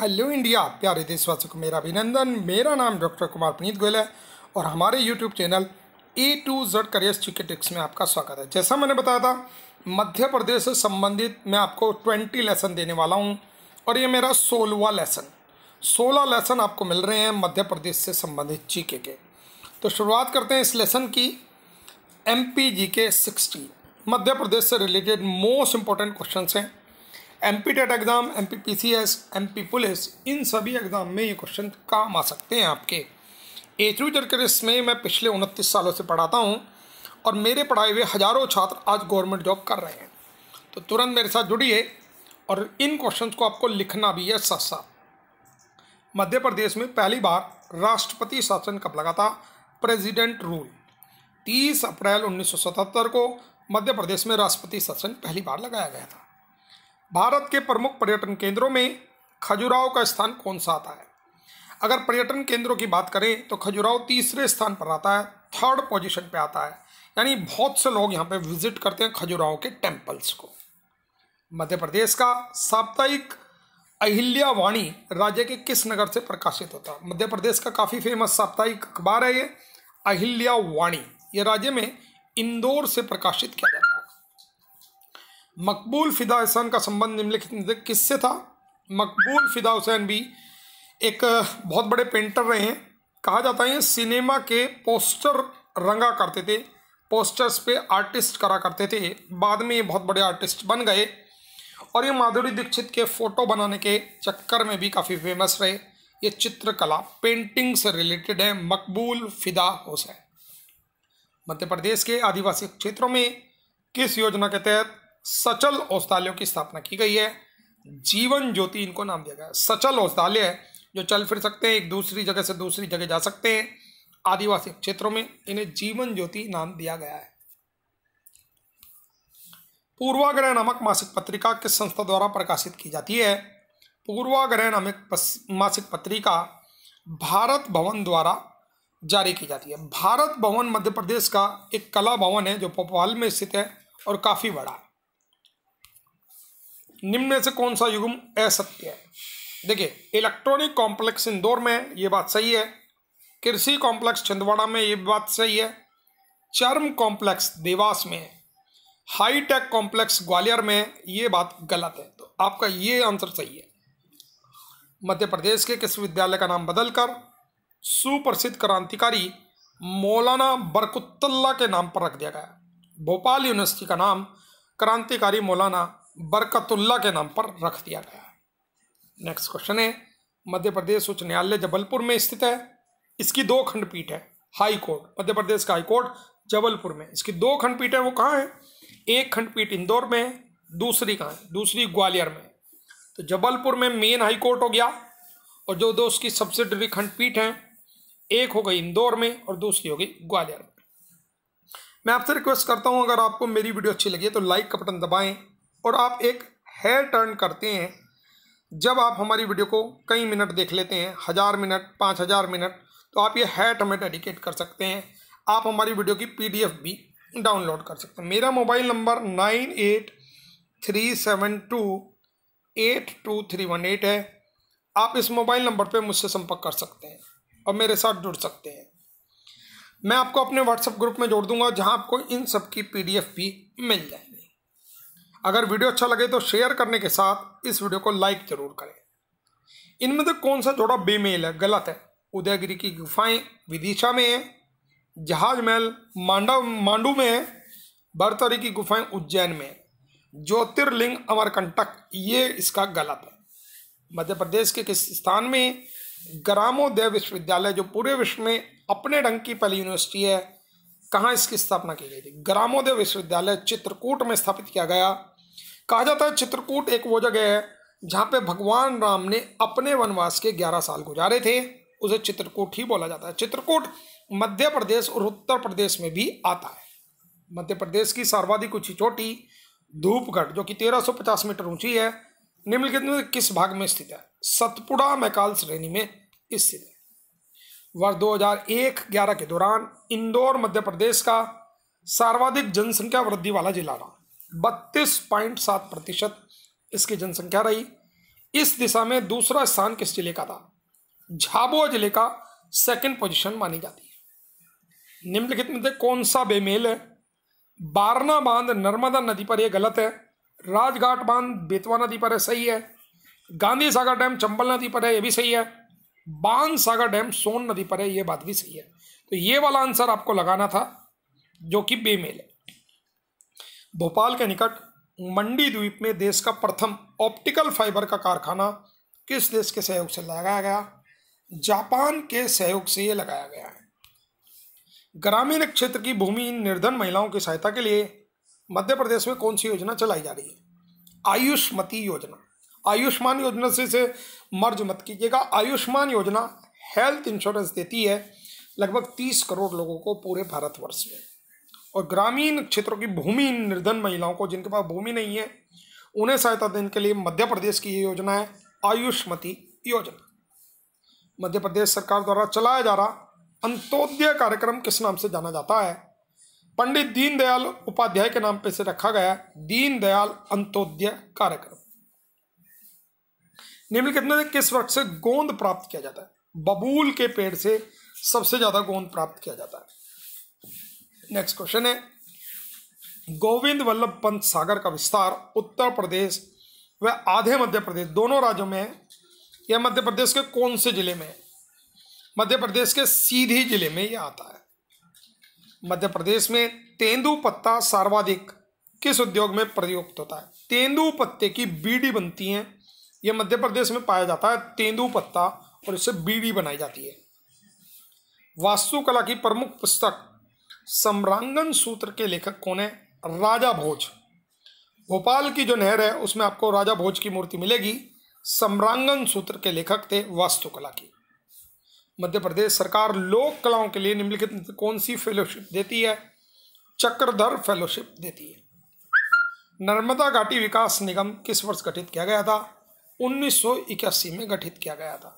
Hello India प्यारे देशवासियों को मेरा अभिनंदन मेरा नाम डॉक्टर कुमार पुनीत गोयल है और हमारे YouTube channel A to Z career चिके टिक्स में आपका स्वागत है जैसा मैंने बताया था मध्य प्रदेश से संबंधित मैं आपको ट्वेंटी लेसन देने वाला हूं और ये मेरा सोलवा लेसन सोलह लेसन आपको मिल रहे हैं मध्य प्रदेश से संबंधित जी के तो शुरुआत करते हैं इस लेसन की एम पी जी के सिक्सटी मध्य प्रदेश से रिलेटेड मोस्ट इंपॉर्टेंट क्वेश्चन हैं M P TET exam M P P S C M P police इन सभी एग्ज़ाम में ये क्वेश्चन काम आ सकते हैं आपके एच यू में मैं पिछले उनतीस सालों से पढ़ाता हूँ और मेरे पढ़ाए हुए हज़ारों छात्र आज गवर्नमेंट जॉब कर रहे हैं तो तुरंत मेरे साथ जुड़िए और इन क्वेश्चंस को आपको लिखना भी है साथ साथ मध्य प्रदेश में पहली बार राष्ट्रपति शासन कब लगा था प्रेसिडेंट रूल 30 अप्रैल 1977 को मध्य प्रदेश में राष्ट्रपति शासन पहली बार लगाया गया था भारत के प्रमुख पर्यटन केंद्रों में खजुराहो का स्थान कौन सा आता है अगर पर्यटन केंद्रों की बात करें तो खजुराहो तीसरे स्थान पर आता है थर्ड पोजीशन पे आता है यानी बहुत से लोग यहाँ पे विजिट करते हैं खजुराहो के टेम्पल्स को मध्य प्रदेश का साप्ताहिक अहिल्या वाणी राज्य के किस नगर से प्रकाशित होता है मध्य प्रदेश का काफ़ी फेमस साप्ताहिक अखबार है ये अहिल्या वाणी ये राज्य में इंदौर से प्रकाशित किया जाता है मकबूल फ़िदा हसन का संबंध निम्नलिखित किससे था मकबूल फ़िदा हुसैन भी एक बहुत बड़े पेंटर रहे हैं कहा जाता है सिनेमा के पोस्टर रंगा करते थे पोस्टर्स पे आर्टिस्ट करा करते थे बाद में ये बहुत बड़े आर्टिस्ट बन गए और ये माधुरी दीक्षित के फ़ोटो बनाने के चक्कर में भी काफ़ी फेमस रहे ये चित्रकला पेंटिंग से रिलेटेड है मकबूल फ़िदा हुसैन मध्य प्रदेश के आदिवासी क्षेत्रों में किस योजना के तहत सचल औषधालयों की स्थापना की गई है जीवन ज्योति इनको नाम दिया गया सचल औषधालय है जो चल फिर सकते हैं एक दूसरी जगह से दूसरी जगह जा सकते हैं आदिवासी क्षेत्रों में इन्हें जीवन ज्योति नाम दिया गया है पूर्वाग्रह नामक मासिक पत्रिका किस संस्था द्वारा प्रकाशित की जाती है पूर्वाग्रह नामक मासिक पत्रिका भारत भवन द्वारा जारी की जाती है भारत भवन मध्य प्रदेश का एक कला भवन है जो भोपाल में स्थित है और काफ़ी बड़ा है निम्न में से कौन सा युग्म असत्य है देखिए इलेक्ट्रॉनिक कॉम्प्लेक्स इंदौर में ये बात सही है कृषि कॉम्प्लेक्स छिंदवाड़ा में ये बात सही है चर्म कॉम्प्लेक्स देवास में है हाईटेक कॉम्प्लेक्स ग्वालियर में ये बात गलत है तो आपका ये आंसर सही है मध्य प्रदेश के किस विद्यालय का नाम बदलकर सुप्रसिद्ध क्रांतिकारी मौलाना बरकुतल्ला के नाम पर रख दिया गया भोपाल यूनिवर्सिटी का नाम क्रांतिकारी मौलाना बरकतुल्ला के नाम पर रख दिया गया है नेक्स्ट क्वेश्चन है मध्य प्रदेश उच्च न्यायालय जबलपुर में स्थित है इसकी दो खंडपीठ है हाई कोर्ट मध्य प्रदेश का हाई कोर्ट जबलपुर में इसकी दो खंडपीठ है वो कहाँ है एक खंडपीठ इंदौर में है दूसरी कहाँ है दूसरी ग्वालियर में तो जबलपुर में मेन हाई कोर्ट हो गया और जो दो उसकी सब्सिडरी खंडपीठ हैं एक हो गई इंदौर में और दूसरी हो गई ग्वालियर में मैं आपसे रिक्वेस्ट करता हूँ अगर आपको मेरी वीडियो अच्छी लगी तो लाइक का बटन दबाएँ और आप एक हेयर टर्न करते हैं जब आप हमारी वीडियो को कई मिनट देख लेते हैं हज़ार मिनट पाँच हज़ार मिनट तो आप ये हैट हमें डेडिकेट कर सकते हैं आप हमारी वीडियो की पीडीएफ भी डाउनलोड कर सकते हैं मेरा mobile number nine eight three seven two eight two three one eight है आप इस मोबाइल नंबर पे मुझसे संपर्क कर सकते हैं और मेरे साथ जुड़ सकते हैं मैं आपको अपने व्हाट्सएप ग्रुप में जोड़ दूंगा जहाँ आपको इन सब की पी भी मिल जाए अगर वीडियो अच्छा लगे तो शेयर करने के साथ इस वीडियो को लाइक जरूर करें इनमें से कौन सा जोड़ा बेमेल है गलत है उदयगिरी की गुफाएं विदिशा में है जहाज महल मांडा मांडू में है भरतरी की गुफाएं उज्जैन में है ज्योतिर्लिंग अमरकंटक ये इसका गलत है मध्य प्रदेश के किस स्थान में ग्रामोदय विश्वविद्यालय जो पूरे विश्व में अपने ढंग की पहली यूनिवर्सिटी है कहाँ इसकी स्थापना की गई थी ग्रामोदय विश्वविद्यालय चित्रकूट में स्थापित किया गया कहा जाता है चित्रकूट एक वो जगह है जहाँ पे भगवान राम ने अपने वनवास के ग्यारह साल गुजारे थे उसे चित्रकूट ही बोला जाता है चित्रकूट मध्य प्रदेश और उत्तर प्रदेश में भी आता है मध्य प्रदेश की सर्वाधिक ऊंची चोटी धूपगढ़ जो कि 1350 मीटर ऊंची है निम्नलिखित में किस भाग में स्थित है सतपुड़ा मैकाल श्रेणी में स्थित है वर्ष दो हजार के दौरान इंदौर मध्य प्रदेश का सर्वाधिक जनसंख्या वृद्धि वाला जिला रहा बत्तीस पॉइंट सात प्रतिशत इसकी जनसंख्या रही इस दिशा में दूसरा स्थान किस जिले का था झाबुआ जिले का सेकंड पोजीशन मानी जाती है निम्नलिखित में से कौन सा बेमेल है बारना बांध नर्मदा नदी पर यह गलत है राजघाट बांध बेतवा नदी पर है सही है गांधी सागर डैम चंबल नदी पर है यह भी सही है बांध सागर डैम सोन नदी पर है यह बात भी सही है तो ये वाला आंसर आपको लगाना था जो कि बेमेल है भोपाल के निकट मंडी द्वीप में देश का प्रथम ऑप्टिकल फाइबर का कारखाना किस देश के सहयोग से लगाया गया जापान के सहयोग से ये लगाया गया है ग्रामीण क्षेत्र की भूमि निर्धन महिलाओं की सहायता के लिए मध्य प्रदेश में कौन सी योजना चलाई जा रही है आयुष्मती योजना आयुष्मान योजना से इसे मर्ज मत कीजिएगा आयुष्मान योजना हेल्थ इंश्योरेंस देती है लगभग तीस करोड़ लोगों को पूरे भारतवर्ष में और ग्रामीण क्षेत्रों की भूमि निर्धन महिलाओं को जिनके पास भूमि नहीं है उन्हें सहायता देने के लिए मध्य प्रदेश की ये योजना है आयुष्मती योजना मध्य प्रदेश सरकार द्वारा चलाया जा रहा अंत्योदय कार्यक्रम किस नाम से जाना जाता है पंडित दीनदयाल उपाध्याय के नाम पर से रखा गया दीनदयाल अंत्योदय कार्यक्रम निम्नलिखित में किस वृक्ष से गोंद प्राप्त किया जाता है बबूल के पेड़ से सबसे ज्यादा गोंद प्राप्त किया जाता है नेक्स्ट क्वेश्चन है गोविंद वल्लभ पंत सागर का विस्तार उत्तर प्रदेश व आधे मध्य प्रदेश दोनों राज्यों में है यह मध्य प्रदेश के कौन से जिले में है मध्य प्रदेश के सीधी जिले में यह आता है मध्य प्रदेश में तेंदु पत्ता सर्वाधिक किस उद्योग में प्रयुक्त होता है तेंदु पत्ते की बीड़ी बनती है यह मध्य प्रदेश में पाया जाता है तेंदु पत्ता और इससे बीड़ी बनाई जाती है वास्तुकला की प्रमुख पुस्तक सम्रांगन सूत्र के लेखक कौन है राजा भोज भोपाल की जो नहर है उसमें आपको राजा भोज की मूर्ति मिलेगी सम्रांगन सूत्र के लेखक थे वास्तुकला की मध्य प्रदेश सरकार लोक कलाओं के लिए निम्नलिखित कौन सी फेलोशिप देती है चक्रधर फेलोशिप देती है नर्मदा घाटी विकास निगम किस वर्ष गठित किया गया था 1981 में गठित किया गया था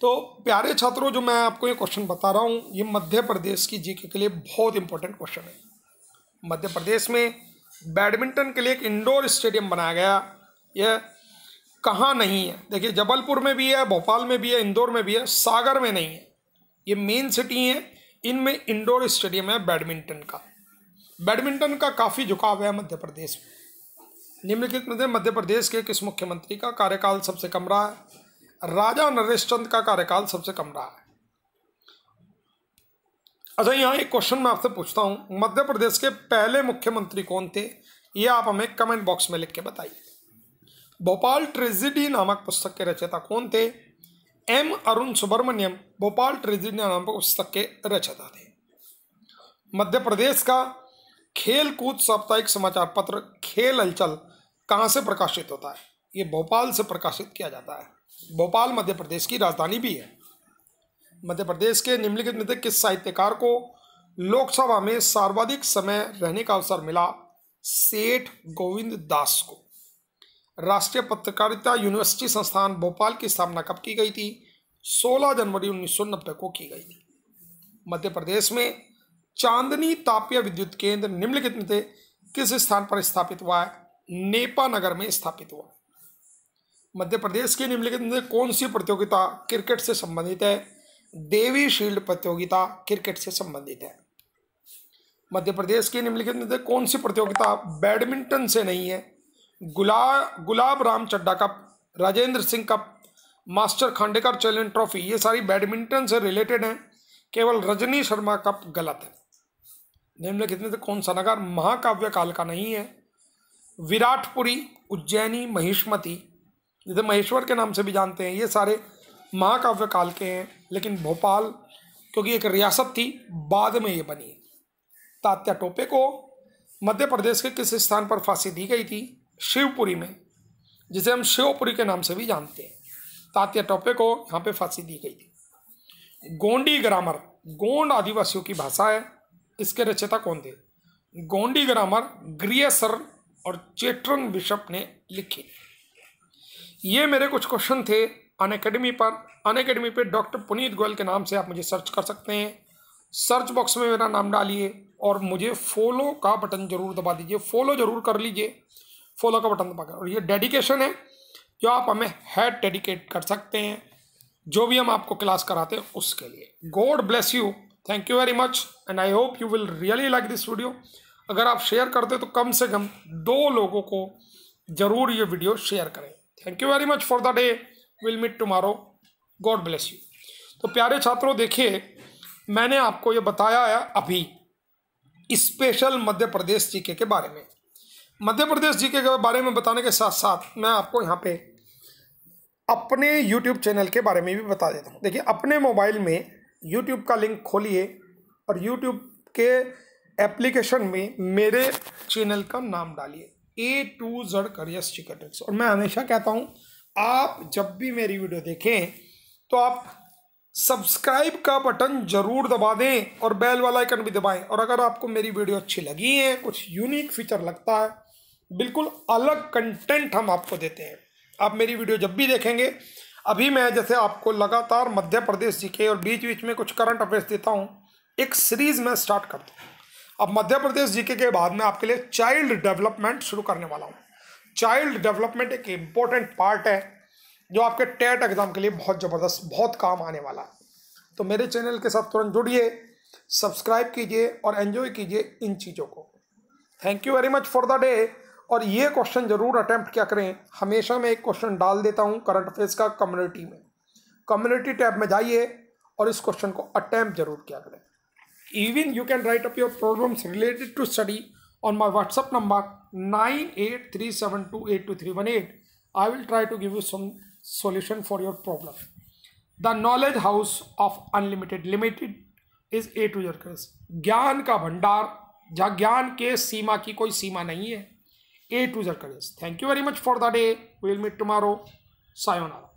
तो प्यारे छात्रों जो मैं आपको ये क्वेश्चन बता रहा हूँ ये मध्य प्रदेश की जीके के लिए बहुत इंपॉर्टेंट क्वेश्चन है मध्य प्रदेश में बैडमिंटन के लिए एक इंडोर स्टेडियम बनाया गया यह कहाँ नहीं है देखिए जबलपुर में भी है भोपाल में भी है इंदौर में भी है सागर में नहीं है ये मेन सिटी हैं इनमें इंडोर स्टेडियम है बैडमिंटन का बैडमिंटन का काफ़ी झुकाव है मध्य प्रदेश में निम्नलिखित में मध्य प्रदेश के किस मुख्यमंत्री का कार्यकाल सबसे कम रहा है राजा नरेश चंद का कार्यकाल सबसे कम रहा है अच्छा यहाँ एक क्वेश्चन मैं आपसे पूछता हूँ मध्य प्रदेश के पहले मुख्यमंत्री कौन थे ये आप हमें कमेंट बॉक्स में लिख के बताइए भोपाल ट्रेजिडी नामक पुस्तक के रचयिता कौन थे एम अरुण सुब्रमण्यम भोपाल ट्रेजिडी नामक पुस्तक के रचयिता थे मध्य प्रदेश का खेल कूद साप्ताहिक समाचार पत्र खेल हलचल कहाँ से प्रकाशित होता है ये भोपाल से प्रकाशित किया जाता है भोपाल मध्य प्रदेश की राजधानी भी है मध्य प्रदेश के निम्नलिखित में से किस साहित्यकार को लोकसभा में सर्वाधिक समय रहने का अवसर मिला सेठ गोविंद दास को राष्ट्रीय पत्रकारिता यूनिवर्सिटी संस्थान भोपाल की स्थापना कब की गई थी 16 जनवरी उन्नीस को की गई थी मध्य प्रदेश में चांदनी तापीय विद्युत केंद्र निम्नलिखित में से किस स्थान पर स्थापित हुआ है नेपा नगर में स्थापित हुआ मध्य प्रदेश की निम्नलिखित में कौन सी प्रतियोगिता क्रिकेट से संबंधित है देवी शील्ड प्रतियोगिता क्रिकेट से संबंधित है मध्य प्रदेश की निम्नलिखित में कौन सी प्रतियोगिता बैडमिंटन से नहीं है गुला Gulab Ram Chadha cup Rajendra Singh cup master Khandekar challenge trophy ये सारी बैडमिंटन से रिलेटेड हैं केवल रजनी शर्मा कप गलत है निम्नलिखित में से कौन सा नगर महाकाव्य काल का नहीं है विराटपुरी उज्जैनी महिष्मती जिसे महेश्वर के नाम से भी जानते हैं ये सारे महाकाव्य काल के हैं लेकिन भोपाल क्योंकि एक रियासत थी बाद में ये बनी तात्या टोपे को मध्य प्रदेश के किस स्थान पर फांसी दी गई थी शिवपुरी में जिसे हम शिवपुरी के नाम से भी जानते हैं तात्या टोपे को यहाँ पे फांसी दी गई थी गोंडी ग्रामर गोंड आदिवासियों की भाषा है इसके रचयिता कौन थे गोंडी ग्रामर ग्रियसर और चेटरन बिशप ने लिखी ये मेरे कुछ क्वेश्चन थे अन अकेडमी पर अन अकेडमी पर डॉक्टर पुनीत गोयल के नाम से आप मुझे सर्च कर सकते हैं सर्च बॉक्स में मेरा नाम डालिए और मुझे फॉलो का बटन जरूर दबा दीजिए फॉलो जरूर कर लीजिए फॉलो का बटन दबा कर और ये डेडिकेशन है जो आप हमें हेड डेडिकेट कर सकते हैं जो भी हम आपको क्लास कराते हैं उसके लिए god bless you thank you very much and I hope you will really like this video अगर आप शेयर करते हो तो कम से कम दो लोगों को ज़रूर ये वीडियो शेयर करें thank you very much for the day will meet tomorrow god bless you तो प्यारे छात्रों देखिए मैंने आपको ये बताया है अभी स्पेशल मध्य प्रदेश जीके के बारे में मध्य प्रदेश जीके के बारे में बताने के साथ साथ मैं आपको यहाँ पे अपने यूट्यूब चैनल के बारे में भी बता देता हूँ देखिए अपने मोबाइल में यूट्यूब का लिंक खोलिए और यूट्यूब के एप्लीकेशन में मेरे चैनल का नाम डालिए ए टू जड कर करियस चिकटेक्स और मैं हमेशा कहता हूँ आप जब भी मेरी वीडियो देखें तो आप सब्सक्राइब का बटन जरूर दबा दें और बेल वाला आइकन भी दबाएं और अगर आपको मेरी वीडियो अच्छी लगी है कुछ यूनिक फीचर लगता है बिल्कुल अलग कंटेंट हम आपको देते हैं आप मेरी वीडियो जब भी देखेंगे अभी मैं जैसे आपको लगातार मध्य प्रदेश जी के और बीच बीच में कुछ करंट अफेयर्स देता हूँ एक सीरीज़ मैं स्टार्ट करता हूँ अब मध्य प्रदेश जीके के बाद में आपके लिए चाइल्ड डेवलपमेंट शुरू करने वाला हूँ चाइल्ड डेवलपमेंट एक इम्पॉर्टेंट पार्ट है जो आपके टेट एग्जाम के लिए बहुत ज़बरदस्त बहुत काम आने वाला है तो मेरे चैनल के साथ तुरंत जुड़िए सब्सक्राइब कीजिए और एन्जॉय कीजिए इन चीज़ों को thank you very much for the day और ये क्वेश्चन ज़रूर अटैम्प्ट क्या करें हमेशा मैं एक क्वेश्चन डाल देता हूँ करंट अफेयर्स का कम्युनिटी में कम्युनिटी टैब में जाइए और इस क्वेश्चन को अटैम्प्ट जरूर किया करें Even you can write up your problems related to study on my WhatsApp number 9837282318. I will try to give you some solution for your problem. The knowledge house of unlimited limited is A to your curse. gyan ka bhandar जहाँ gyan ke seema ki koi seema nahi hai A to your curse. Thank you very much for the day. We will meet tomorrow. Sayonara.